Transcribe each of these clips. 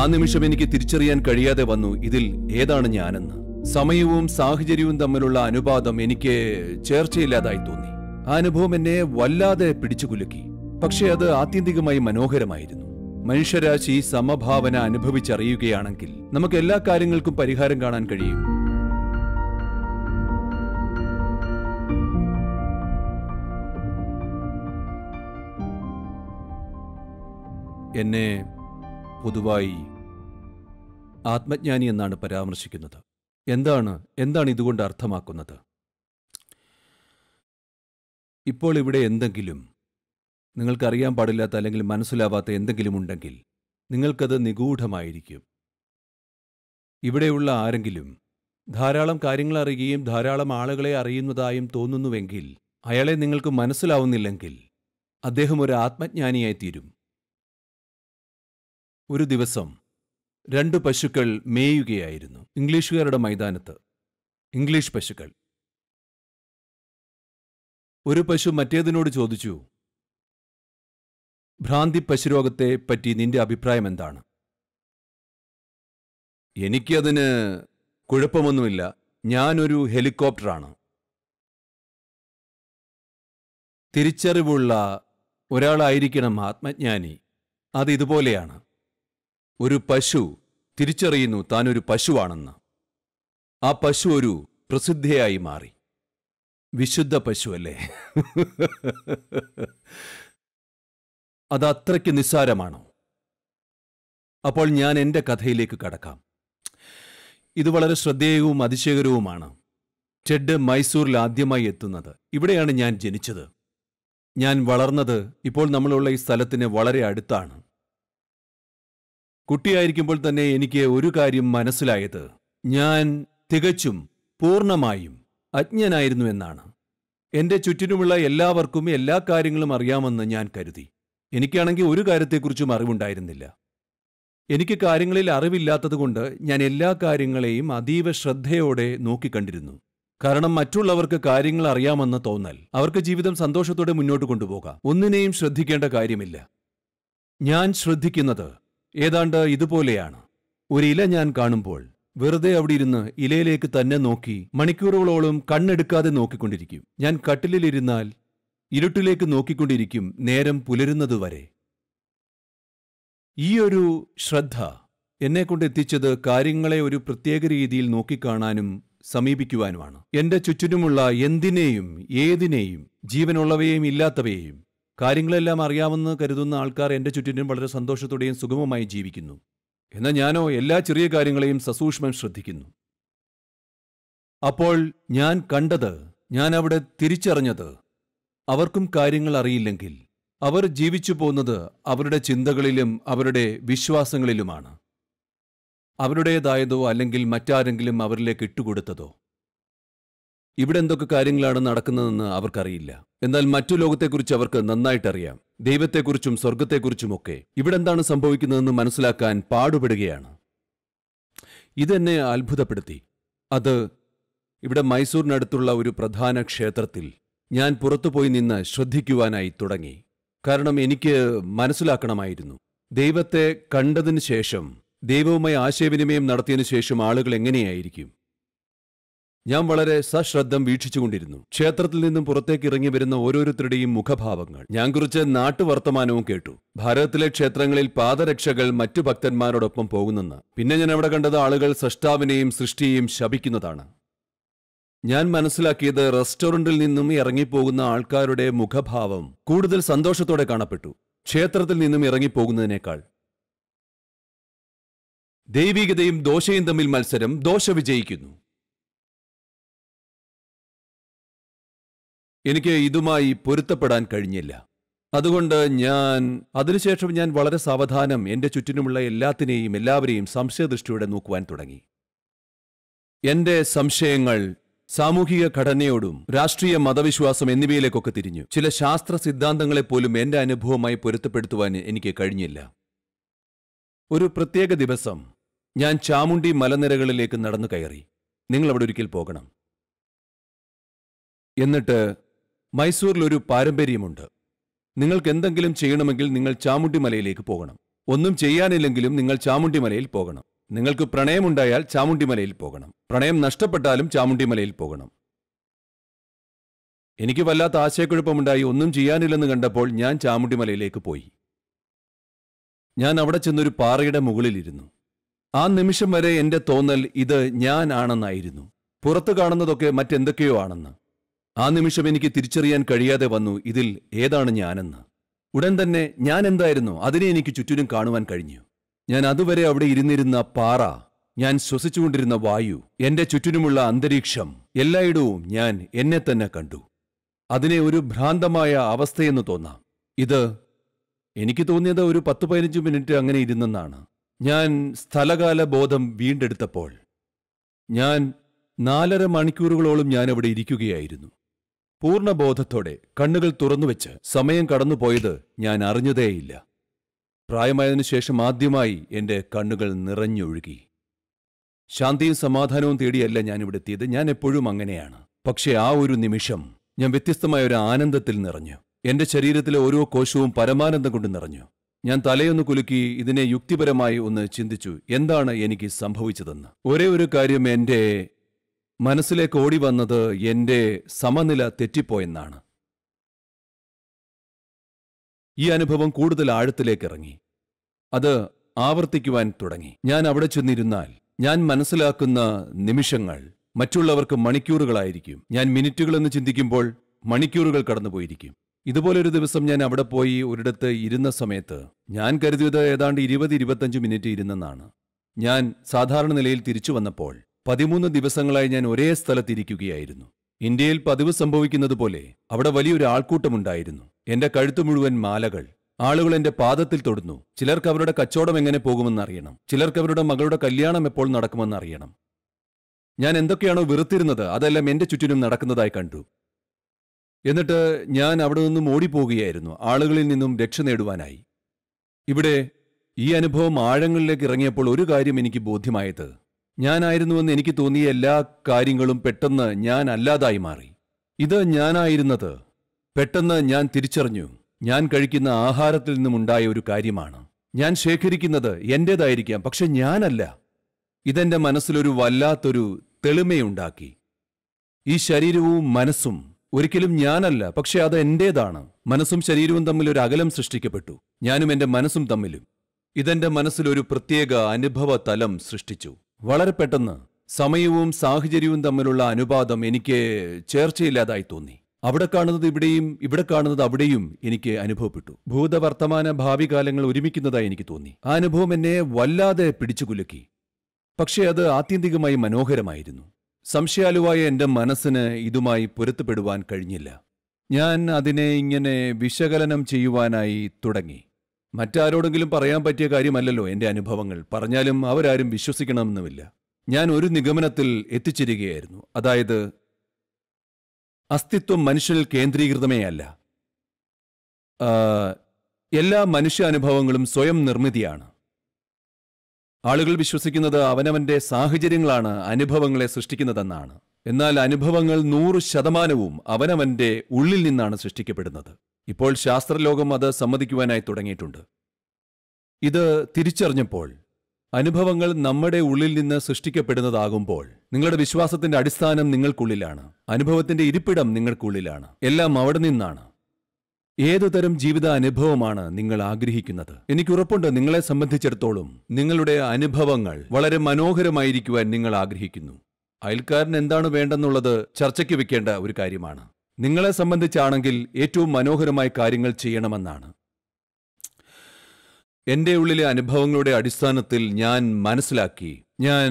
ആ നിമിഷം എനിക്ക് തിരിച്ചറിയാൻ കഴിയാതെ വന്നു ഇതിൽ ഏതാണ് ഞാനെന്ന് സമയവും സാഹചര്യവും തമ്മിലുള്ള അനുപാതം എനിക്ക് ചേർച്ചയില്ലാതായി തോന്നി ആ അനുഭവം എന്നെ വല്ലാതെ പിടിച്ചുകുലുക്കി പക്ഷേ അത് ആത്യന്തികമായി മനോഹരമായിരുന്നു മനുഷ്യരാശി സമഭാവന അനുഭവിച്ചറിയുകയാണെങ്കിൽ നമുക്ക് എല്ലാ കാര്യങ്ങൾക്കും പരിഹാരം കാണാൻ കഴിയും എന്നെ പൊതുവായി ആത്മജ്ഞാനി എന്നാണ് പരാമർശിക്കുന്നത് എന്താണ് എന്താണ് ഇതുകൊണ്ട് അർത്ഥമാക്കുന്നത് ഇപ്പോൾ ഇവിടെ എന്തെങ്കിലും നിങ്ങൾക്കറിയാൻ പാടില്ലാത്ത അല്ലെങ്കിൽ മനസ്സിലാവാത്ത എന്തെങ്കിലും ഉണ്ടെങ്കിൽ നിങ്ങൾക്കത് നിഗൂഢമായിരിക്കും ഇവിടെയുള്ള ആരെങ്കിലും ധാരാളം കാര്യങ്ങൾ അറിയുകയും ധാരാളം ആളുകളെ അറിയുന്നതായും തോന്നുന്നുവെങ്കിൽ അയാളെ നിങ്ങൾക്ക് മനസ്സിലാവുന്നില്ലെങ്കിൽ അദ്ദേഹം ഒരു ആത്മജ്ഞാനിയായിത്തീരും ഒരു ദിവസം രണ്ട് പശുക്കൾ മേയുകയായിരുന്നു ഇംഗ്ലീഷുകാരുടെ മൈതാനത്ത് ഇംഗ്ലീഷ് പശുക്കൾ ഒരു പശു മറ്റേതിനോട് ചോദിച്ചു ഭ്രാന്തി പശുരോഗത്തെ പറ്റി നിന്റെ അഭിപ്രായം എന്താണ് എനിക്കതിന് കുഴപ്പമൊന്നുമില്ല ഞാനൊരു ഹെലികോപ്റ്ററാണ് തിരിച്ചറിവുള്ള ഒരാളായിരിക്കണം ആത്മജ്ഞാനി അത് ഇതുപോലെയാണ് ഒരു പശു തിരിച്ചറിയുന്നു താനൊരു പശുവാണെന്ന് ആ പശു ഒരു പ്രസിദ്ധയായി മാറി വിശുദ്ധ പശു അല്ലേ അത് അത്രയ്ക്ക് നിസ്സാരമാണോ അപ്പോൾ ഞാൻ എൻ്റെ കഥയിലേക്ക് കടക്കാം ഇത് വളരെ ശ്രദ്ധേയവും അതിശയകരവുമാണ് ചെഡ് മൈസൂരിൽ ആദ്യമായി എത്തുന്നത് ഇവിടെയാണ് ഞാൻ ജനിച്ചത് ഞാൻ വളർന്നത് ഇപ്പോൾ നമ്മളുള്ള ഈ സ്ഥലത്തിന് വളരെ അടുത്താണ് കുട്ടിയായിരിക്കുമ്പോൾ തന്നെ എനിക്ക് ഒരു കാര്യം മനസ്സിലായത് ഞാൻ തികച്ചും പൂർണ്ണമായും അജ്ഞനായിരുന്നു എന്നാണ് എൻ്റെ ചുറ്റിനുമുള്ള എല്ലാവർക്കും എല്ലാ കാര്യങ്ങളും അറിയാമെന്ന് ഞാൻ കരുതി എനിക്കാണെങ്കിൽ ഒരു കാര്യത്തെക്കുറിച്ചും അറിവുണ്ടായിരുന്നില്ല എനിക്ക് കാര്യങ്ങളിൽ അറിവില്ലാത്തതുകൊണ്ട് ഞാൻ എല്ലാ കാര്യങ്ങളെയും അതീവ ശ്രദ്ധയോടെ നോക്കിക്കണ്ടിരുന്നു കാരണം മറ്റുള്ളവർക്ക് കാര്യങ്ങൾ അറിയാമെന്ന് തോന്നൽ അവർക്ക് ജീവിതം സന്തോഷത്തോടെ മുന്നോട്ട് കൊണ്ടുപോകാം ഒന്നിനെയും ശ്രദ്ധിക്കേണ്ട കാര്യമില്ല ഞാൻ ശ്രദ്ധിക്കുന്നത് ഏതാണ്ട് ഇതുപോലെയാണ് ഒരില ഞാൻ കാണുമ്പോൾ വെറുതെ അവിടെ ഇരുന്ന് ഇലയിലേക്ക് തന്നെ നോക്കി മണിക്കൂറുകളോളം കണ്ണെടുക്കാതെ നോക്കിക്കൊണ്ടിരിക്കും ഞാൻ കട്ടിലിരുന്നാൽ ഇരുട്ടിലേക്ക് നോക്കിക്കൊണ്ടിരിക്കും നേരം പുലരുന്നതുവരെ ഈ ഒരു ശ്രദ്ധ എന്നെക്കൊണ്ട് എത്തിച്ചത് കാര്യങ്ങളെ ഒരു പ്രത്യേക രീതിയിൽ നോക്കിക്കാണാനും സമീപിക്കുവാനുമാണ് എന്റെ ചുറ്റിനുമുള്ള എന്തിനേയും ഏതിനേയും ജീവനുള്ളവയെയും ഇല്ലാത്തവയെയും കാര്യങ്ങളെല്ലാം അറിയാമെന്ന് കരുതുന്ന ആൾക്കാർ എൻ്റെ ചുറ്റിനും വളരെ സന്തോഷത്തോടെയും സുഗമമായി ജീവിക്കുന്നു എന്നാൽ ഞാനോ എല്ലാ ചെറിയ കാര്യങ്ങളെയും സസൂക്ഷ്മം ശ്രദ്ധിക്കുന്നു അപ്പോൾ ഞാൻ കണ്ടത് ഞാൻ അവിടെ തിരിച്ചറിഞ്ഞത് അവർക്കും കാര്യങ്ങൾ അറിയില്ലെങ്കിൽ അവർ ജീവിച്ചു പോകുന്നത് അവരുടെ ചിന്തകളിലും അവരുടെ വിശ്വാസങ്ങളിലുമാണ് അവരുടേതായതോ അല്ലെങ്കിൽ മറ്റാരെങ്കിലും അവരിലേക്ക് ഇട്ടുകൊടുത്തതോ ഇവിടെ എന്തൊക്കെ കാര്യങ്ങളാണ് നടക്കുന്നതെന്ന് അവർക്കറിയില്ല എന്നാൽ മറ്റു ലോകത്തെക്കുറിച്ച് അവർക്ക് നന്നായിട്ടറിയാം ദൈവത്തെക്കുറിച്ചും സ്വർഗത്തെക്കുറിച്ചുമൊക്കെ ഇവിടെ എന്താണ് സംഭവിക്കുന്നതെന്ന് മനസ്സിലാക്കാൻ പാടുപെടുകയാണ് ഇതെന്നെ അത്ഭുതപ്പെടുത്തി അത് ഇവിടെ മൈസൂരിനടുത്തുള്ള ഒരു പ്രധാന ക്ഷേത്രത്തിൽ ഞാൻ പുറത്തുപോയി നിന്ന് ശ്രദ്ധിക്കുവാനായി തുടങ്ങി കാരണം എനിക്ക് മനസ്സിലാക്കണമായിരുന്നു ദൈവത്തെ കണ്ടതിന് ശേഷം ദൈവവുമായി ആശയവിനിമയം നടത്തിയതിനു ശേഷം ആളുകൾ എങ്ങനെയായിരിക്കും ഞാൻ വളരെ സശ്രദ്ധം വീക്ഷിച്ചുകൊണ്ടിരുന്നു ക്ഷേത്രത്തിൽ നിന്നും പുറത്തേക്ക് ഇറങ്ങി വരുന്ന ഓരോരുത്തരുടെയും മുഖഭാവങ്ങൾ ഞാൻ കുറിച്ച് നാട്ടുവർത്തമാനവും കേട്ടു ഭാരതത്തിലെ ക്ഷേത്രങ്ങളിൽ പാദരക്ഷകൾ മറ്റു ഭക്തന്മാരോടൊപ്പം പോകുന്നെന്ന് പിന്നെ ഞാൻ അവിടെ കണ്ടത് ആളുകൾ സൃഷ്ടാവിനെയും സൃഷ്ടിയെയും ശപിക്കുന്നതാണ് ഞാൻ മനസ്സിലാക്കിയത് റെസ്റ്റോറന്റിൽ നിന്നും ഇറങ്ങിപ്പോകുന്ന ആൾക്കാരുടെ മുഖഭാവം കൂടുതൽ സന്തോഷത്തോടെ കാണപ്പെട്ടു ക്ഷേത്രത്തിൽ നിന്നും ഇറങ്ങിപ്പോകുന്നതിനേക്കാൾ ദൈവികതയും ദോശയും തമ്മിൽ മത്സരം ദോശ വിജയിക്കുന്നു എനിക്ക് ഇതുമായി പൊരുത്തപ്പെടാൻ കഴിഞ്ഞില്ല അതുകൊണ്ട് ഞാൻ അതിനുശേഷം ഞാൻ വളരെ സാവധാനം എൻ്റെ ചുറ്റിനുമുള്ള എല്ലാത്തിനെയും എല്ലാവരെയും സംശയദൃഷ്ടിയോടെ നോക്കുവാൻ തുടങ്ങി എൻ്റെ സംശയങ്ങൾ സാമൂഹിക ഘടനയോടും രാഷ്ട്രീയ മതവിശ്വാസം എന്നിവയിലേക്കൊക്കെ തിരിഞ്ഞു ചില ശാസ്ത്ര സിദ്ധാന്തങ്ങളെപ്പോലും എൻ്റെ അനുഭവമായി പൊരുത്തപ്പെടുത്തുവാൻ എനിക്ക് കഴിഞ്ഞില്ല ഒരു പ്രത്യേക ദിവസം ഞാൻ ചാമുണ്ടി മലനിരകളിലേക്ക് നടന്നു കയറി നിങ്ങൾ അവിടെ ഒരിക്കൽ പോകണം എന്നിട്ട് മൈസൂരിലൊരു പാരമ്പര്യമുണ്ട് നിങ്ങൾക്ക് എന്തെങ്കിലും ചെയ്യണമെങ്കിൽ നിങ്ങൾ ചാമുണ്ടിമലയിലേക്ക് പോകണം ഒന്നും ചെയ്യാനില്ലെങ്കിലും നിങ്ങൾ ചാമുണ്ടിമലയിൽ പോകണം നിങ്ങൾക്ക് പ്രണയമുണ്ടായാൽ ചാമുണ്ടിമലയിൽ പോകണം പ്രണയം നഷ്ടപ്പെട്ടാലും ചാമുണ്ടിമലയിൽ പോകണം എനിക്ക് വല്ലാത്ത ആശയക്കുഴപ്പമുണ്ടായി ഒന്നും ചെയ്യാനില്ലെന്ന് കണ്ടപ്പോൾ ഞാൻ ചാമുണ്ടിമലയിലേക്ക് പോയി ഞാൻ അവിടെ ചെന്നൊരു പാറയുടെ മുകളിലിരുന്നു ആ നിമിഷം വരെ എൻ്റെ തോന്നൽ ഇത് ഞാൻ ആണെന്നായിരുന്നു പുറത്തു കാണുന്നതൊക്കെ മറ്റെന്തൊക്കെയോ ആണെന്ന് ആ നിമിഷം എനിക്ക് തിരിച്ചറിയാൻ കഴിയാതെ വന്നു ഇതിൽ ഏതാണ് ഞാനെന്ന് ഉടൻ തന്നെ ഞാൻ എന്തായിരുന്നു അതിനെ എനിക്ക് ചുറ്റിനും കാണുവാൻ കഴിഞ്ഞു ഞാൻ അതുവരെ അവിടെ ഇരുന്നിരുന്ന പാറ ഞാൻ ശ്വസിച്ചുകൊണ്ടിരുന്ന വായു എന്റെ ചുറ്റിനുമുള്ള അന്തരീക്ഷം എല്ലായിടവും ഞാൻ എന്നെ തന്നെ കണ്ടു അതിനെ ഒരു ഭ്രാന്തമായ അവസ്ഥയെന്ന് തോന്നാം ഇത് എനിക്ക് തോന്നിയത് ഒരു പത്ത് പതിനഞ്ച് മിനിറ്റ് അങ്ങനെ ഇരുന്നെന്നാണ് ഞാൻ സ്ഥലകാല ബോധം വീണ്ടെടുത്തപ്പോൾ ഞാൻ നാലര മണിക്കൂറുകളോളം ഞാൻ അവിടെ ഇരിക്കുകയായിരുന്നു പൂർണ്ണബോധത്തോടെ കണ്ണുകൾ തുറന്നുവെച്ച് സമയം കടന്നുപോയത് ഞാൻ അറിഞ്ഞതേയില്ല പ്രായമായതിനു ശേഷം ആദ്യമായി എൻ്റെ കണ്ണുകൾ നിറഞ്ഞൊഴുകി ശാന്തിയും സമാധാനവും തേടിയല്ല ഇവിടെ എത്തിയത് ഞാൻ എപ്പോഴും അങ്ങനെയാണ് പക്ഷേ ആ ഒരു നിമിഷം ഞാൻ വ്യത്യസ്തമായ ഒരു ആനന്ദത്തിൽ നിറഞ്ഞു എൻ്റെ ശരീരത്തിലെ ഓരോ കോശവും പരമാനന്ദം കൊണ്ട് നിറഞ്ഞു ഞാൻ തലയൊന്ന് കുലുക്കി ഇതിനെ യുക്തിപരമായി ഒന്ന് ചിന്തിച്ചു എന്താണ് എനിക്ക് സംഭവിച്ചതെന്ന് ഒരേ ഒരു കാര്യം എൻ്റെ മനസ്സിലേക്ക് ഓടി വന്നത് എൻ്റെ സമനില തെറ്റിപ്പോയെന്നാണ് ഈ അനുഭവം കൂടുതൽ ആഴത്തിലേക്ക് ഇറങ്ങി അത് ആവർത്തിക്കുവാൻ തുടങ്ങി ഞാൻ അവിടെ ചെന്നിരുന്നാൽ ഞാൻ മനസ്സിലാക്കുന്ന നിമിഷങ്ങൾ മറ്റുള്ളവർക്ക് മണിക്കൂറുകളായിരിക്കും ഞാൻ മിനിറ്റുകളെന്ന് ചിന്തിക്കുമ്പോൾ മണിക്കൂറുകൾ കടന്നുപോയിരിക്കും ഇതുപോലൊരു ദിവസം ഞാൻ അവിടെ പോയി ഒരിടത്ത് ഇരുന്ന സമയത്ത് ഞാൻ കരുതിയത് ഏതാണ്ട് ഇരുപത് ഇരുപത്തഞ്ച് മിനിറ്റ് ഇരുന്നെന്നാണ് ഞാൻ സാധാരണ നിലയിൽ തിരിച്ചു വന്നപ്പോൾ പതിമൂന്ന് ദിവസങ്ങളായി ഞാൻ ഒരേ സ്ഥലത്തിരിക്കുകയായിരുന്നു ഇന്ത്യയിൽ പതിവ് സംഭവിക്കുന്നത് പോലെ അവിടെ വലിയൊരു ആൾക്കൂട്ടമുണ്ടായിരുന്നു എന്റെ കഴുത്തു മുഴുവൻ മാലകൾ ആളുകൾ എന്റെ പാദത്തിൽ തൊടുന്നു ചിലർക്ക് അവരുടെ കച്ചവടം എങ്ങനെ പോകുമെന്ന് അറിയണം ചിലർക്ക് അവരുടെ മകളുടെ കല്യാണം എപ്പോൾ നടക്കുമെന്ന് അറിയണം ഞാൻ എന്തൊക്കെയാണോ വെറുത്തിരുന്നത് അതെല്ലാം എന്റെ ചുറ്റിനും നടക്കുന്നതായി കണ്ടു എന്നിട്ട് ഞാൻ അവിടെ നിന്നും ഓടിപ്പോകുകയായിരുന്നു ആളുകളിൽ നിന്നും രക്ഷ നേടുവാനായി ഇവിടെ ഈ അനുഭവം ആഴങ്ങളിലേക്ക് ഇറങ്ങിയപ്പോൾ ഒരു കാര്യം എനിക്ക് ബോധ്യമായത് ഞാനായിരുന്നുവെന്ന് എനിക്ക് തോന്നിയ എല്ലാ കാര്യങ്ങളും പെട്ടെന്ന് ഞാൻ അല്ലാതായി മാറി ഇത് ഞാനായിരുന്നത് പെട്ടെന്ന് ഞാൻ തിരിച്ചറിഞ്ഞു ഞാൻ കഴിക്കുന്ന ആഹാരത്തിൽ നിന്നുമുണ്ടായ ഒരു കാര്യമാണ് ഞാൻ ശേഖരിക്കുന്നത് എന്റേതായിരിക്കാം പക്ഷെ ഞാനല്ല ഇതെന്റെ മനസ്സിലൊരു വല്ലാത്തൊരു തെളിമയുണ്ടാക്കി ഈ ശരീരവും മനസ്സും ഒരിക്കലും ഞാനല്ല പക്ഷെ അത് എൻ്റേതാണ് മനസ്സും ശരീരവും തമ്മിൽ ഒരു അകലം സൃഷ്ടിക്കപ്പെട്ടു ഞാനും എൻ്റെ മനസ്സും തമ്മിലും ഇതെന്റെ മനസ്സിലൊരു പ്രത്യേക അനുഭവ തലം സൃഷ്ടിച്ചു വളരെ പെട്ടെന്ന് സമയവും സാഹചര്യവും തമ്മിലുള്ള അനുപാതം എനിക്ക് ചേർച്ചയില്ലാതായി തോന്നി അവിടെ കാണുന്നത് ഇവിടെയും ഇവിടെ കാണുന്നത് അവിടെയും എനിക്ക് അനുഭവപ്പെട്ടു ഭൂതവർത്തമാന ഭാവി കാലങ്ങൾ ഒരുമിക്കുന്നതായി എനിക്ക് തോന്നി ആ അനുഭവം എന്നെ വല്ലാതെ പിടിച്ചുകുലുക്കി പക്ഷേ അത് ആത്യന്തികമായി മനോഹരമായിരുന്നു സംശയാലുവായ എൻ്റെ മനസ്സിന് ഇതുമായി പൊരുത്തപ്പെടുവാൻ കഴിഞ്ഞില്ല ഞാൻ അതിനെ ഇങ്ങനെ വിശകലനം ചെയ്യുവാനായി തുടങ്ങി മറ്റാരോടെങ്കിലും പറയാൻ പറ്റിയ കാര്യമല്ലല്ലോ എൻ്റെ അനുഭവങ്ങൾ പറഞ്ഞാലും അവരാരും വിശ്വസിക്കണമെന്നുമില്ല ഞാൻ ഒരു നിഗമനത്തിൽ എത്തിച്ചേരുകയായിരുന്നു അതായത് അസ്തിത്വം മനുഷ്യനിൽ കേന്ദ്രീകൃതമേ അല്ല എല്ലാ മനുഷ്യാനുഭവങ്ങളും സ്വയം നിർമ്മിതിയാണ് ആളുകൾ വിശ്വസിക്കുന്നത് അവനവന്റെ സാഹചര്യങ്ങളാണ് അനുഭവങ്ങളെ സൃഷ്ടിക്കുന്നതെന്നാണ് എന്നാൽ അനുഭവങ്ങൾ നൂറ് ശതമാനവും അവനവന്റെ ഉള്ളിൽ നിന്നാണ് സൃഷ്ടിക്കപ്പെടുന്നത് ഇപ്പോൾ ശാസ്ത്രലോകം അത് സമ്മതിക്കുവാനായി തുടങ്ങിയിട്ടുണ്ട് ഇത് തിരിച്ചറിഞ്ഞപ്പോൾ അനുഭവങ്ങൾ നമ്മുടെ ഉള്ളിൽ നിന്ന് സൃഷ്ടിക്കപ്പെടുന്നതാകുമ്പോൾ നിങ്ങളുടെ വിശ്വാസത്തിന്റെ അടിസ്ഥാനം നിങ്ങൾക്കുള്ളിലാണ് അനുഭവത്തിന്റെ ഇരിപ്പിടം നിങ്ങൾക്കുള്ളിലാണ് എല്ലാം അവിടെ നിന്നാണ് ഏതുതരം ജീവിത അനുഭവമാണ് നിങ്ങൾ ആഗ്രഹിക്കുന്നത് എനിക്ക് ഉറപ്പുണ്ട് നിങ്ങളെ സംബന്ധിച്ചിടത്തോളം നിങ്ങളുടെ അനുഭവങ്ങൾ വളരെ മനോഹരമായിരിക്കുവാൻ നിങ്ങൾ ആഗ്രഹിക്കുന്നു അയൽക്കാരൻ എന്താണ് വേണ്ടെന്നുള്ളത് ചർച്ചയ്ക്ക് വെക്കേണ്ട ഒരു കാര്യമാണ് നിങ്ങളെ സംബന്ധിച്ചാണെങ്കിൽ ഏറ്റവും മനോഹരമായ കാര്യങ്ങൾ ചെയ്യണമെന്നാണ് എൻ്റെ ഉള്ളിലെ അനുഭവങ്ങളുടെ അടിസ്ഥാനത്തിൽ ഞാൻ മനസ്സിലാക്കി ഞാൻ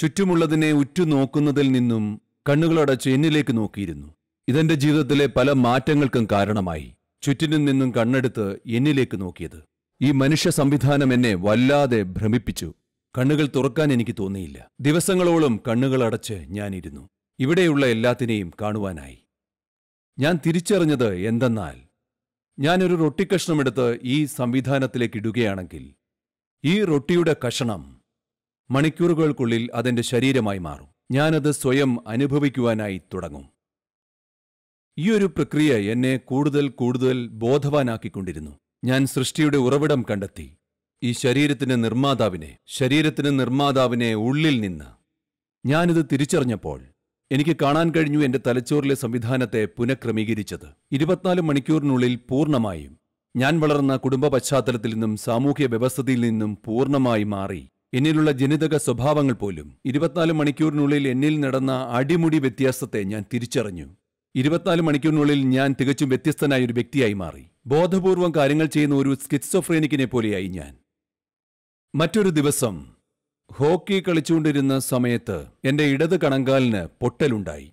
ചുറ്റുമുള്ളതിനെ ഉറ്റുനോക്കുന്നതിൽ നിന്നും കണ്ണുകളടച്ച് എന്നിലേക്ക് നോക്കിയിരുന്നു ഇതെൻ്റെ ജീവിതത്തിലെ പല മാറ്റങ്ങൾക്കും കാരണമായി ചുറ്റിനും നിന്നും കണ്ണെടുത്ത് എന്നിലേക്ക് നോക്കിയത് ഈ മനുഷ്യ സംവിധാനം എന്നെ വല്ലാതെ ഭ്രമിപ്പിച്ചു കണ്ണുകൾ തുറക്കാൻ എനിക്ക് തോന്നിയില്ല ദിവസങ്ങളോളം കണ്ണുകളടച്ച് ഞാനിരുന്നു ഇവിടെയുള്ള എല്ലാത്തിനെയും കാണുവാനായി ഞാൻ തിരിച്ചറിഞ്ഞത് എന്തെന്നാൽ ഞാനൊരു റൊട്ടിക്കഷ്ണമെടുത്ത് ഈ സംവിധാനത്തിലേക്ക് ഇടുകയാണെങ്കിൽ ഈ റൊട്ടിയുടെ കഷണം മണിക്കൂറുകൾക്കുള്ളിൽ അതെന്റെ ശരീരമായി മാറും ഞാനത് സ്വയം അനുഭവിക്കുവാനായി തുടങ്ങും ഈ ഒരു പ്രക്രിയ എന്നെ കൂടുതൽ കൂടുതൽ ബോധവാനാക്കിക്കൊണ്ടിരുന്നു ഞാൻ സൃഷ്ടിയുടെ ഉറവിടം കണ്ടെത്തി ഈ ശരീരത്തിന്റെ നിർമ്മാതാവിനെ ശരീരത്തിന് നിർമ്മാതാവിനെ ഉള്ളിൽ നിന്ന് ഞാനിത് തിരിച്ചറിഞ്ഞപ്പോൾ എനിക്ക് കാണാൻ കഴിഞ്ഞു എൻ്റെ തലച്ചോറിലെ സംവിധാനത്തെ പുനഃക്രമീകരിച്ചത് ഇരുപത്തിനാല് മണിക്കൂറിനുള്ളിൽ പൂർണ്ണമായും ഞാൻ വളർന്ന കുടുംബ പശ്ചാത്തലത്തിൽ നിന്നും സാമൂഹ്യ വ്യവസ്ഥയിൽ നിന്നും പൂർണ്ണമായി മാറി എന്നിലുള്ള ജനിതക സ്വഭാവങ്ങൾ പോലും ഇരുപത്തിനാല് മണിക്കൂറിനുള്ളിൽ എന്നിൽ നടന്ന അടിമുടി വ്യത്യാസത്തെ ഞാൻ തിരിച്ചറിഞ്ഞു ഇരുപത്തിനാല് മണിക്കൂറിനുള്ളിൽ ഞാൻ തികച്ചും വ്യത്യസ്തനായ ഒരു വ്യക്തിയായി മാറി ബോധപൂർവം കാര്യങ്ങൾ ചെയ്യുന്ന ഒരു സ്കിറ്റ്സോഫ്രേനിക്കിനെ പോലെയായി ഞാൻ മറ്റൊരു ദിവസം ഹോക്കി കളിച്ചുകൊണ്ടിരുന്ന സമയത്ത് എൻ്റെ ഇടത് കണങ്കാലിന് പൊട്ടലുണ്ടായി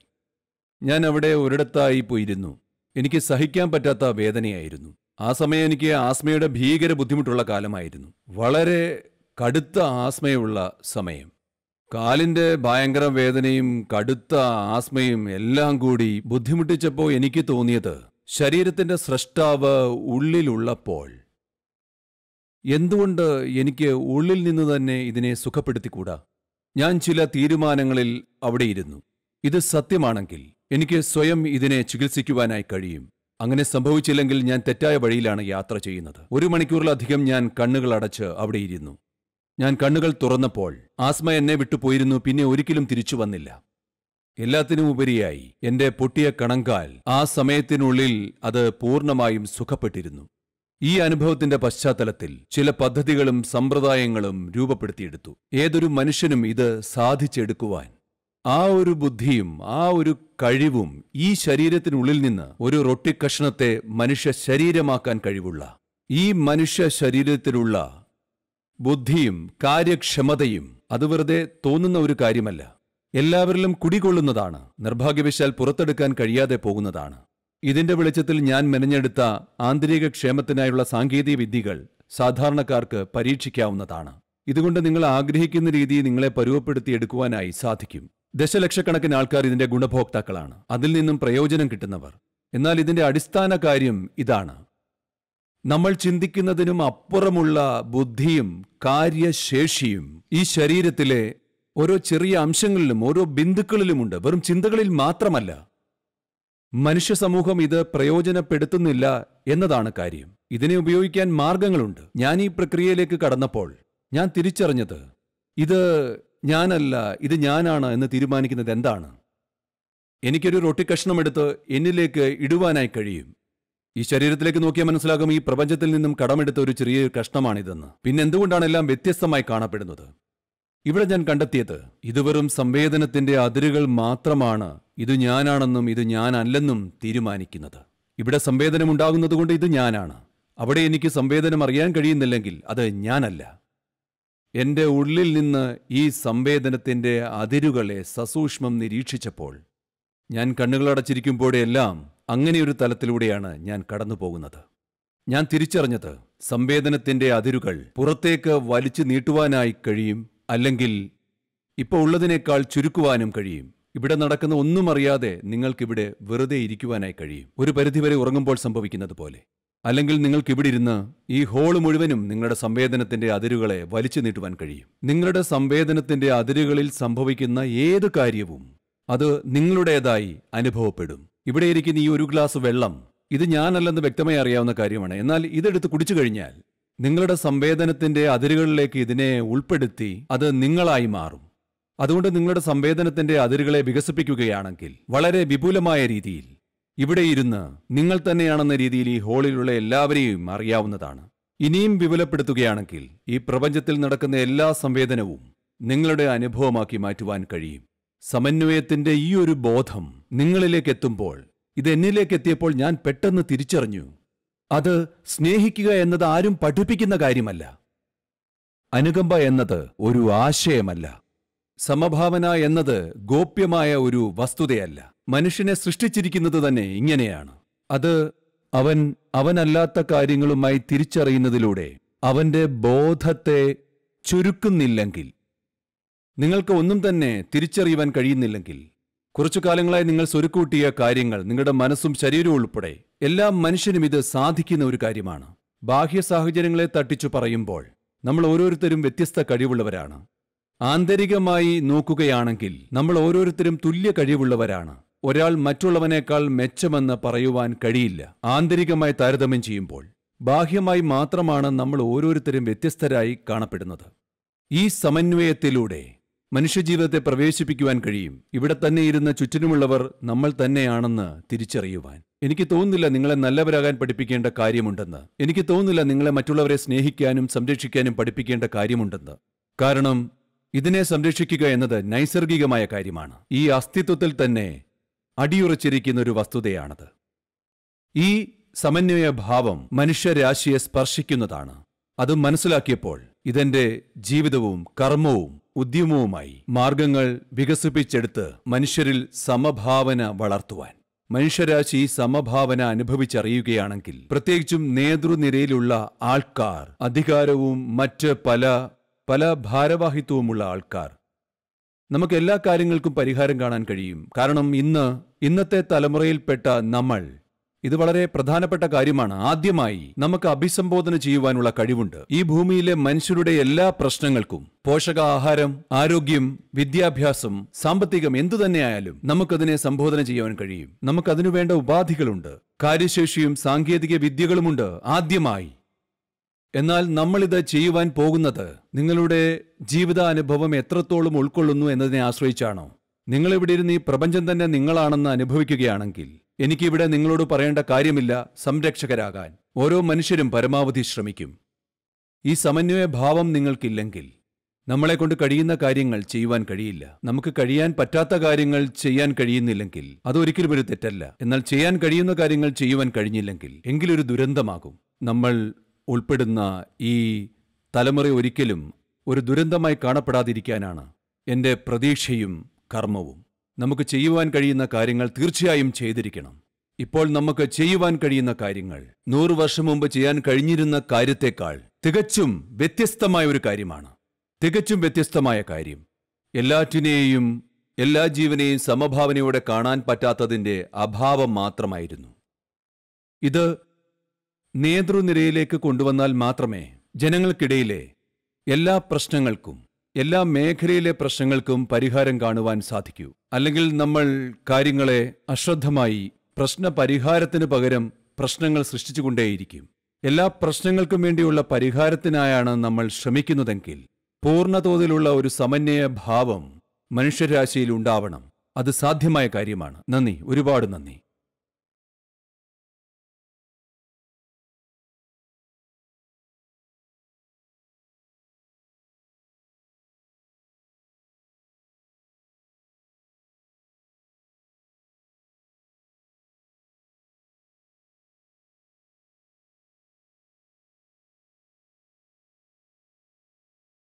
ഞാൻ അവിടെ ഒരിടത്തായി പോയിരുന്നു എനിക്ക് സഹിക്കാൻ പറ്റാത്ത വേദനയായിരുന്നു ആ സമയം എനിക്ക് ആസ്മയുടെ ഭീകര ബുദ്ധിമുട്ടുള്ള കാലമായിരുന്നു വളരെ കടുത്ത ആസ്മയുള്ള സമയം കാലിൻ്റെ ഭയങ്കര വേദനയും കടുത്ത ആസ്മയും എല്ലാം കൂടി ബുദ്ധിമുട്ടിച്ചപ്പോൾ എനിക്ക് തോന്നിയത് ശരീരത്തിൻ്റെ സ്രഷ്ടാവ് ഉള്ളിലുള്ളപ്പോൾ എന്തുകൊണ്ട് എനിക്ക് ഉള്ളിൽ നിന്ന് തന്നെ ഇതിനെ സുഖപ്പെടുത്തിക്കൂടാ ഞാൻ ചില തീരുമാനങ്ങളിൽ അവിടെയിരുന്നു ഇത് സത്യമാണെങ്കിൽ എനിക്ക് സ്വയം ഇതിനെ ചികിത്സിക്കുവാനായി കഴിയും അങ്ങനെ സംഭവിച്ചില്ലെങ്കിൽ ഞാൻ തെറ്റായ വഴിയിലാണ് യാത്ര ചെയ്യുന്നത് ഒരു മണിക്കൂറിലധികം ഞാൻ കണ്ണുകൾ അടച്ച് അവിടെയിരുന്നു ഞാൻ കണ്ണുകൾ തുറന്നപ്പോൾ ആസ്മ എന്നെ വിട്ടുപോയിരുന്നു പിന്നെ ഒരിക്കലും തിരിച്ചു വന്നില്ല എല്ലാത്തിനും ഉപരിയായി എന്റെ പൊട്ടിയ കണങ്കാൽ ആ സമയത്തിനുള്ളിൽ അത് പൂർണ്ണമായും സുഖപ്പെട്ടിരുന്നു ഈ അനുഭവത്തിന്റെ പശ്ചാത്തലത്തിൽ ചില പദ്ധതികളും സമ്പ്രദായങ്ങളും രൂപപ്പെടുത്തിയെടുത്തു ഏതൊരു മനുഷ്യനും ഇത് സാധിച്ചെടുക്കുവാൻ ആ ഒരു ബുദ്ധിയും ആ ഒരു കഴിവും ഈ ശരീരത്തിനുള്ളിൽ നിന്ന് ഒരു റൊട്ടിക്കഷ്ണത്തെ മനുഷ്യ ശരീരമാക്കാൻ കഴിവുള്ള ഈ മനുഷ്യ ശരീരത്തിലുള്ള ബുദ്ധിയും കാര്യക്ഷമതയും അത് വെറുതെ തോന്നുന്ന ഒരു കാര്യമല്ല എല്ലാവരിലും കുടികൊള്ളുന്നതാണ് നിർഭാഗ്യവശാൽ പുറത്തെടുക്കാൻ കഴിയാതെ പോകുന്നതാണ് ഇതിന്റെ വെളിച്ചത്തിൽ ഞാൻ മെനഞ്ഞെടുത്ത ആന്തരിക ക്ഷേമത്തിനായുള്ള സാങ്കേതിക വിദ്യകൾ സാധാരണക്കാർക്ക് പരീക്ഷിക്കാവുന്നതാണ് ഇതുകൊണ്ട് നിങ്ങൾ ആഗ്രഹിക്കുന്ന രീതി നിങ്ങളെ പരുവപ്പെടുത്തിയെടുക്കുവാനായി സാധിക്കും ദശലക്ഷക്കണക്കിന് ആൾക്കാർ ഇതിന്റെ ഗുണഭോക്താക്കളാണ് അതിൽ നിന്നും പ്രയോജനം കിട്ടുന്നവർ എന്നാൽ ഇതിന്റെ അടിസ്ഥാന കാര്യം ഇതാണ് നമ്മൾ ചിന്തിക്കുന്നതിനും അപ്പുറമുള്ള ബുദ്ധിയും കാര്യശേഷിയും ഈ ശരീരത്തിലെ ഓരോ ചെറിയ അംശങ്ങളിലും ഓരോ ബിന്ദുക്കളിലുമുണ്ട് വെറും ചിന്തകളിൽ മാത്രമല്ല മനുഷ്യ സമൂഹം ഇത് പ്രയോജനപ്പെടുത്തുന്നില്ല എന്നതാണ് കാര്യം ഇതിനെ ഉപയോഗിക്കാൻ മാർഗങ്ങളുണ്ട് ഞാൻ ഈ പ്രക്രിയയിലേക്ക് കടന്നപ്പോൾ ഞാൻ തിരിച്ചറിഞ്ഞത് ഇത് ഞാനല്ല ഇത് ഞാനാണ് എന്ന് തീരുമാനിക്കുന്നത് എന്താണ് എനിക്കൊരു റൊട്ടി കഷ്ണം എടുത്ത് എന്നിലേക്ക് ഇടുവാനായി കഴിയും ഈ ശരീരത്തിലേക്ക് നോക്കിയാൽ മനസ്സിലാകും ഈ പ്രപഞ്ചത്തിൽ നിന്നും കടമെടുത്ത ഒരു ചെറിയൊരു കഷ്ണമാണിതെന്ന് പിന്നെ എന്തുകൊണ്ടാണ് എല്ലാം വ്യത്യസ്തമായി കാണപ്പെടുന്നത് ഇവിടെ ഞാൻ കണ്ടെത്തിയത് ഇത് വെറും സംവേദനത്തിന്റെ അതിരുകൾ മാത്രമാണ് ഇത് ഞാനാണെന്നും ഇത് ഞാനല്ലെന്നും തീരുമാനിക്കുന്നത് ഇവിടെ സംവേദനം ഉണ്ടാകുന്നത് കൊണ്ട് ഇത് ഞാനാണ് അവിടെ എനിക്ക് സംവേദനം അറിയാൻ കഴിയുന്നില്ലെങ്കിൽ അത് ഞാനല്ല എന്റെ ഉള്ളിൽ നിന്ന് ഈ സംവേദനത്തിന്റെ അതിരുകളെ സസൂക്ഷ്മം നിരീക്ഷിച്ചപ്പോൾ ഞാൻ കണ്ണുകളടച്ചിരിക്കുമ്പോഴെല്ലാം അങ്ങനെയൊരു തലത്തിലൂടെയാണ് ഞാൻ കടന്നു പോകുന്നത് ഞാൻ തിരിച്ചറിഞ്ഞത് സംവേദനത്തിന്റെ അതിരുകൾ പുറത്തേക്ക് വലിച്ചു നീട്ടുവാനായി കഴിയും അല്ലെങ്കിൽ ഇപ്പോൾ ഉള്ളതിനേക്കാൾ ചുരുക്കുവാനും കഴിയും ഇവിടെ നടക്കുന്ന ഒന്നും അറിയാതെ നിങ്ങൾക്കിവിടെ വെറുതെ ഇരിക്കുവാനായി കഴിയും ഒരു പരിധിവരെ ഉറങ്ങുമ്പോൾ സംഭവിക്കുന്നത് പോലെ അല്ലെങ്കിൽ നിങ്ങൾക്ക് ഇവിടെ ഇരുന്ന് ഈ ഹോൾ മുഴുവനും നിങ്ങളുടെ സംവേദനത്തിന്റെ അതിരുകളെ വലിച്ചു നീട്ടുവാൻ കഴിയും നിങ്ങളുടെ സംവേദനത്തിന്റെ അതിരുകളിൽ സംഭവിക്കുന്ന ഏത് കാര്യവും അത് നിങ്ങളുടേതായി അനുഭവപ്പെടും ഇവിടെ ഇരിക്കുന്ന ഈ ഒരു ഗ്ലാസ് വെള്ളം ഇത് ഞാനല്ലെന്ന് വ്യക്തമായി അറിയാവുന്ന കാര്യമാണ് എന്നാൽ ഇതെടുത്ത് കുടിച്ചു കഴിഞ്ഞാൽ നിങ്ങളുടെ സംവേദനത്തിന്റെ അതിരുകളിലേക്ക് ഇതിനെ ഉൾപ്പെടുത്തി അത് നിങ്ങളായി മാറും അതുകൊണ്ട് നിങ്ങളുടെ സംവേദനത്തിന്റെ അതിരുകളെ വികസിപ്പിക്കുകയാണെങ്കിൽ വളരെ വിപുലമായ രീതിയിൽ ഇവിടെ ഇരുന്ന് നിങ്ങൾ തന്നെയാണെന്ന രീതിയിൽ ഈ ഹോളിലുള്ള എല്ലാവരെയും അറിയാവുന്നതാണ് ഇനിയും വിപുലപ്പെടുത്തുകയാണെങ്കിൽ ഈ പ്രപഞ്ചത്തിൽ നടക്കുന്ന എല്ലാ സംവേദനവും നിങ്ങളുടെ അനുഭവമാക്കി മാറ്റുവാൻ കഴിയും സമന്വയത്തിന്റെ ഈ ഒരു ബോധം നിങ്ങളിലേക്ക് എത്തുമ്പോൾ ഇത് എന്നിലേക്ക് എത്തിയപ്പോൾ ഞാൻ പെട്ടെന്ന് തിരിച്ചറിഞ്ഞു അത് സ്നേഹിക്കുക എന്നത് ആരും പഠിപ്പിക്കുന്ന കാര്യമല്ല അനുകമ്പ എന്നത് ഒരു ആശയമല്ല സമഭാവന എന്നത് ഗോപ്യമായ ഒരു വസ്തുതയല്ല മനുഷ്യനെ സൃഷ്ടിച്ചിരിക്കുന്നത് തന്നെ ഇങ്ങനെയാണ് അത് അവൻ അവനല്ലാത്ത കാര്യങ്ങളുമായി തിരിച്ചറിയുന്നതിലൂടെ അവന്റെ ബോധത്തെ ചുരുക്കുന്നില്ലെങ്കിൽ നിങ്ങൾക്ക് ഒന്നും തന്നെ തിരിച്ചറിയുവാൻ കഴിയുന്നില്ലെങ്കിൽ കുറച്ചു കാലങ്ങളായി നിങ്ങൾ സ്വരുക്കൂട്ടിയ കാര്യങ്ങൾ നിങ്ങളുടെ മനസ്സും ശരീരവും ഉൾപ്പെടെ എല്ലാ മനുഷ്യനും ഇത് സാധിക്കുന്ന ഒരു കാര്യമാണ് ബാഹ്യ സാഹചര്യങ്ങളെ തട്ടിച്ചു പറയുമ്പോൾ നമ്മൾ ഓരോരുത്തരും വ്യത്യസ്ത കഴിവുള്ളവരാണ് ആന്തരികമായി നോക്കുകയാണെങ്കിൽ നമ്മൾ ഓരോരുത്തരും തുല്യ കഴിവുള്ളവരാണ് ഒരാൾ മറ്റുള്ളവനേക്കാൾ മെച്ചമെന്ന് പറയുവാൻ കഴിയില്ല ആന്തരികമായി താരതമ്യം ചെയ്യുമ്പോൾ ബാഹ്യമായി മാത്രമാണ് നമ്മൾ ഓരോരുത്തരും വ്യത്യസ്തരായി കാണപ്പെടുന്നത് ഈ സമന്വയത്തിലൂടെ മനുഷ്യജീവിതത്തെ പ്രവേശിപ്പിക്കുവാൻ കഴിയും ഇവിടെ തന്നെ ഇരുന്ന ചുറ്റിനുമുള്ളവർ നമ്മൾ തന്നെയാണെന്ന് തിരിച്ചറിയുവാൻ എനിക്ക് തോന്നുന്നില്ല നിങ്ങളെ നല്ലവരാകാൻ പഠിപ്പിക്കേണ്ട കാര്യമുണ്ടെന്ന് എനിക്ക് തോന്നുന്നില്ല നിങ്ങളെ മറ്റുള്ളവരെ സ്നേഹിക്കാനും സംരക്ഷിക്കാനും പഠിപ്പിക്കേണ്ട കാര്യമുണ്ടെന്ന് കാരണം ഇതിനെ സംരക്ഷിക്കുക എന്നത് നൈസർഗികമായ കാര്യമാണ് ഈ അസ്തിത്വത്തിൽ തന്നെ അടിയുറച്ചിരിക്കുന്ന ഒരു വസ്തുതയാണത് ഈ സമന്വയ ഭാവം മനുഷ്യരാശിയെ സ്പർശിക്കുന്നതാണ് അത് മനസ്സിലാക്കിയപ്പോൾ ഇതെന്റെ ജീവിതവും കർമ്മവും ഉദ്യമവുമായി മാർഗങ്ങൾ വികസിപ്പിച്ചെടുത്ത് മനുഷ്യരിൽ സമഭാവന വളർത്തുവാൻ മനുഷ്യരാശി സമഭാവന അനുഭവിച്ചറിയുകയാണെങ്കിൽ പ്രത്യേകിച്ചും നേതൃനിരയിലുള്ള ആൾക്കാർ അധികാരവും മറ്റ് പല പല ഭാരവാഹിത്വവുമുള്ള ആൾക്കാർ നമുക്ക് എല്ലാ കാര്യങ്ങൾക്കും പരിഹാരം കാണാൻ കഴിയും കാരണം ഇന്ന് ഇന്നത്തെ തലമുറയിൽപ്പെട്ട നമ്മൾ ഇത് വളരെ പ്രധാനപ്പെട്ട കാര്യമാണ് ആദ്യമായി നമുക്ക് അഭിസംബോധന ചെയ്യുവാനുള്ള കഴിവുണ്ട് ഈ ഭൂമിയിലെ മനുഷ്യരുടെ എല്ലാ പ്രശ്നങ്ങൾക്കും പോഷകാഹാരം ആരോഗ്യം വിദ്യാഭ്യാസം സാമ്പത്തികം എന്തു തന്നെയായാലും നമുക്കതിനെ സംബോധന ചെയ്യുവാൻ കഴിയും നമുക്കതിനുവേണ്ട വേണ്ട ഉപാധികളുണ്ട് കാര്യശേഷിയും സാങ്കേതിക വിദ്യകളുമുണ്ട് ആദ്യമായി എന്നാൽ നമ്മളിത് ചെയ്യുവാൻ പോകുന്നത് നിങ്ങളുടെ ജീവിതാനുഭവം എത്രത്തോളം ഉൾക്കൊള്ളുന്നു എന്നതിനെ ആശ്രയിച്ചാണോ നിങ്ങളിവിടെ ഇരുന്ന് ഈ പ്രപഞ്ചം തന്നെ നിങ്ങളാണെന്ന് അനുഭവിക്കുകയാണെങ്കിൽ എനിക്കിവിടെ നിങ്ങളോട് പറയേണ്ട കാര്യമില്ല സംരക്ഷകരാകാൻ ഓരോ മനുഷ്യരും പരമാവധി ശ്രമിക്കും ഈ സമന്വയ ഭാവം നിങ്ങൾക്കില്ലെങ്കിൽ നമ്മളെ കൊണ്ട് കഴിയുന്ന കാര്യങ്ങൾ ചെയ്യുവാൻ കഴിയില്ല നമുക്ക് കഴിയാൻ പറ്റാത്ത കാര്യങ്ങൾ ചെയ്യാൻ കഴിയുന്നില്ലെങ്കിൽ അതൊരിക്കലും ഒരു തെറ്റല്ല എന്നാൽ ചെയ്യാൻ കഴിയുന്ന കാര്യങ്ങൾ ചെയ്യുവാൻ കഴിഞ്ഞില്ലെങ്കിൽ എങ്കിലൊരു ദുരന്തമാകും നമ്മൾ ഉൾപ്പെടുന്ന ഈ തലമുറ ഒരിക്കലും ഒരു ദുരന്തമായി കാണപ്പെടാതിരിക്കാനാണ് എൻ്റെ പ്രതീക്ഷയും കർമ്മവും നമുക്ക് ചെയ്യുവാൻ കഴിയുന്ന കാര്യങ്ങൾ തീർച്ചയായും ചെയ്തിരിക്കണം ഇപ്പോൾ നമുക്ക് ചെയ്യുവാൻ കഴിയുന്ന കാര്യങ്ങൾ നൂറു വർഷം മുമ്പ് ചെയ്യാൻ കഴിഞ്ഞിരുന്ന കാര്യത്തെക്കാൾ തികച്ചും വ്യത്യസ്തമായ ഒരു കാര്യമാണ് തികച്ചും വ്യത്യസ്തമായ കാര്യം എല്ലാറ്റിനെയും എല്ലാ ജീവനെയും സമഭാവനയോടെ കാണാൻ പറ്റാത്തതിൻ്റെ അഭാവം മാത്രമായിരുന്നു ഇത് നേതൃനിരയിലേക്ക് കൊണ്ടുവന്നാൽ മാത്രമേ ജനങ്ങൾക്കിടയിലെ എല്ലാ പ്രശ്നങ്ങൾക്കും എല്ലാ മേഖലയിലെ പ്രശ്നങ്ങൾക്കും പരിഹാരം കാണുവാൻ സാധിക്കൂ അല്ലെങ്കിൽ നമ്മൾ കാര്യങ്ങളെ അശ്രദ്ധമായി പ്രശ്ന പരിഹാരത്തിന് പകരം പ്രശ്നങ്ങൾ സൃഷ്ടിച്ചുകൊണ്ടേയിരിക്കും എല്ലാ പ്രശ്നങ്ങൾക്കും വേണ്ടിയുള്ള പരിഹാരത്തിനായാണ് നമ്മൾ ശ്രമിക്കുന്നതെങ്കിൽ പൂർണ്ണതോതിലുള്ള ഒരു സമന്വയ ഭാവം മനുഷ്യരാശിയിൽ ഉണ്ടാവണം അത് സാധ്യമായ കാര്യമാണ് നന്ദി ഒരുപാട് നന്ദി